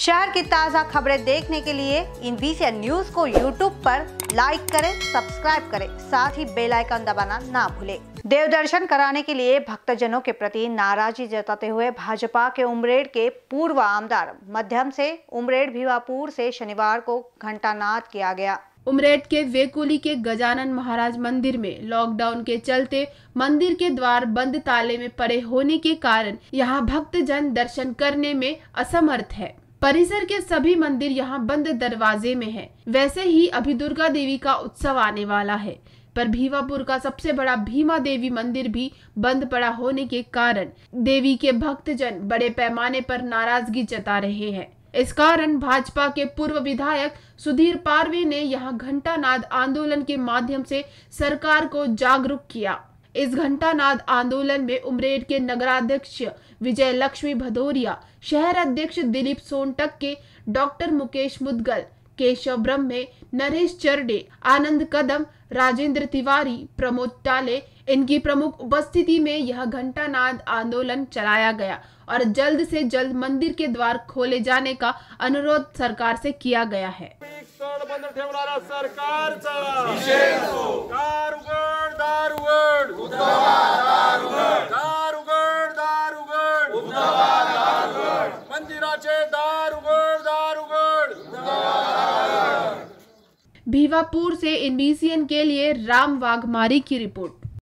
शहर की ताज़ा खबरें देखने के लिए इन बीसी न्यूज को यूट्यूब पर लाइक करें सब्सक्राइब करें साथ ही बेल आइकन दबाना ना भूलें। देव दर्शन कराने के लिए भक्तजनों के प्रति नाराजगी जताते हुए भाजपा के उमरेड के पूर्व आमदार मध्यम से उमरेड भीवापुर से शनिवार को घंटानाद किया गया उमरेड के वेकुली के गजानन महाराज मंदिर में लॉकडाउन के चलते मंदिर के द्वार बंद ताले में पड़े होने के कारण यहाँ भक्तजन दर्शन करने में असमर्थ है परिसर के सभी मंदिर यहाँ बंद दरवाजे में है वैसे ही अभी दुर्गा देवी का उत्सव आने वाला है पर भीवापुर का सबसे बड़ा भीमा देवी मंदिर भी बंद पड़ा होने के कारण देवी के भक्तजन बड़े पैमाने पर नाराजगी जता रहे हैं इस कारण भाजपा के पूर्व विधायक सुधीर पारवे ने यहां घंटा नाद आंदोलन के माध्यम से सरकार को जागरूक किया इस घंटानाद आंदोलन में उमरेड के नगराध्यक्ष विजय लक्ष्मी भदौरिया शहर अध्यक्ष दिलीप सोनटक के डॉक्टर मुकेश मुदगल केशव ब्रह्मे नरेश चरडे आनंद कदम राजेंद्र तिवारी प्रमोद टाले इनकी प्रमुख उपस्थिति में यह घंटानाद आंदोलन चलाया गया और जल्द से जल्द मंदिर के द्वार खोले जाने का अनुरोध सरकार से किया गया है सरकार भीवापुर से एनबीसीएन के लिए राम वाघमारी की रिपोर्ट